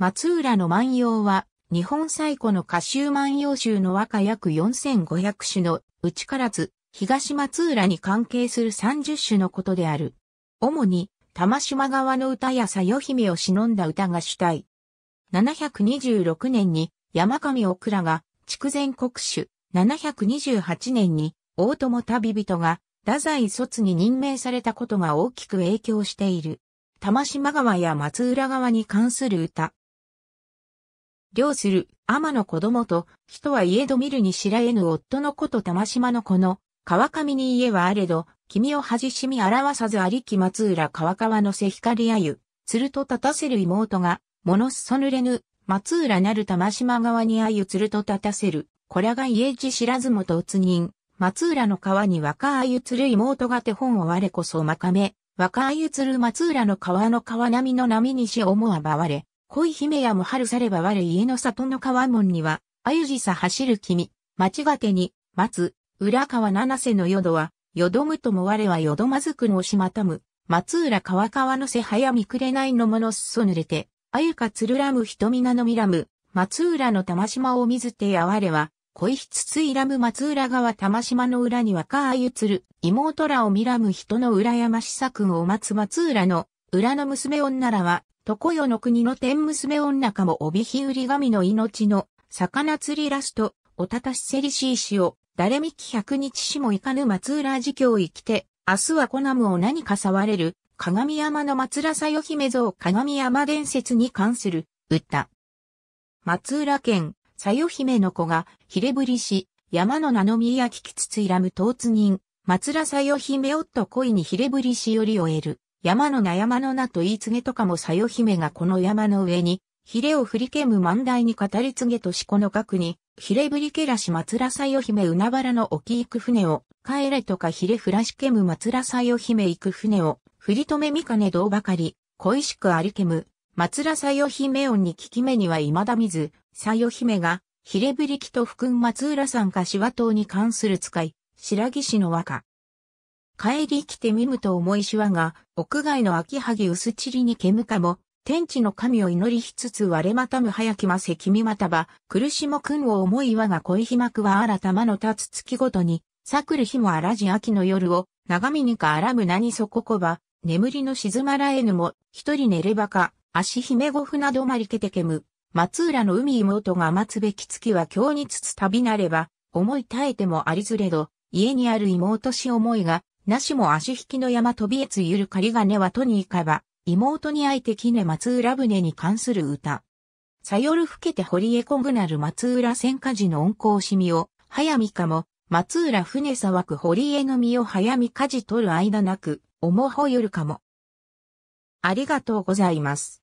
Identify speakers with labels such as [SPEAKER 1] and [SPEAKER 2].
[SPEAKER 1] 松浦の万葉は、日本最古の歌集万葉集の和歌約4500種のうちからず、東松浦に関係する30種のことである。主に、玉島川の歌やさよ姫を忍んだ歌が主体。726年に山上奥倉が筑前国主、728年に大友旅人が太宰卒に任命されたことが大きく影響している。玉島川や松浦川に関する歌、両する、天の子供と、人は家ど見るに知らえぬ夫の子と玉島の子の、川上に家はあれど、君を恥しみ表さずありき松浦川川のせ光あゆ、鶴と立たせる妹が、ものすそぬれぬ、松浦なる玉島側にあゆ鶴と立たせる、こらが家路知らずもとつ人、松浦の川に若あゆつる妹が手本を我こそまかめ、若あゆつる松浦の川の川波の波にし思わばわれ、恋姫やも春されば我家の里の川門には、あゆじさ走る君、町がてに、待つ、浦川七瀬の淀は、淀むとも我は淀まずくのしまたむ、松浦川川のせ早見みくれないのものすそ濡れて、あゆかつるらむ瞳なのみらむ、松浦の玉島を水てやわれは、恋ひつついらむ松浦川玉島の裏に若あゆつる、妹らをみらむ人の羨ましさくんを待つ松浦の、裏の娘女らは、常世の国の天娘女かも帯日売神の命の、魚釣りラスト、おたたしせりしいしを、誰みき百日しもいかぬ松浦寺教生きて、明日はコナムを何か触れる、鏡山の松浦さよ姫像鏡山伝説に関する、歌。松浦県、さよ姫の子が、ひれぶりし、山の名の宮聞きつついらむ唐津人、松浦さよ姫夫恋にひれぶりしよりを得る。山の名山の名と言い告げとかもさよ姫がこの山の上に、ひれを振りけむ万代に語り告げとしこの角に、ひれぶりけらし松らさよ姫うなばらの沖行く船を、帰れとかひれふらしけむ松らさよ姫行く船を、振り止めみかねどうばかり、恋しくありけむ、松らさよ姫音に聞き目には未だ見ず、さよ姫が、ひれぶりきと福ん松浦さんかしわ島に関する使い、白木氏の和歌、帰り来てみむと思いしわが、屋外の秋葉木薄ちりに煙かも、天地の神を祈りしつつ我またむ早きませ君またば、苦しも君を思い我が恋ひまくは新たまの立つ月ごとに、さくる日もあらじ秋の夜を、長みにかあらむ何そここば、眠りの静まらえぬも、一人寝ればか、足姫ごふなどまりけてけむ。松浦の海妹が待つべき月は今日につつ旅なれば、思い耐えてもありずれど、家にある妹し思いが、なしも足引きの山飛びえつゆる仮金はとにいかば、妹に会いてきね松浦船に関する歌。さよるふけて堀江こぐなる松浦戦火事の温厚しみを、早見かも、松浦船さわく堀江の身を早見火事取る間なく、思もほよるかも。ありがとうございます。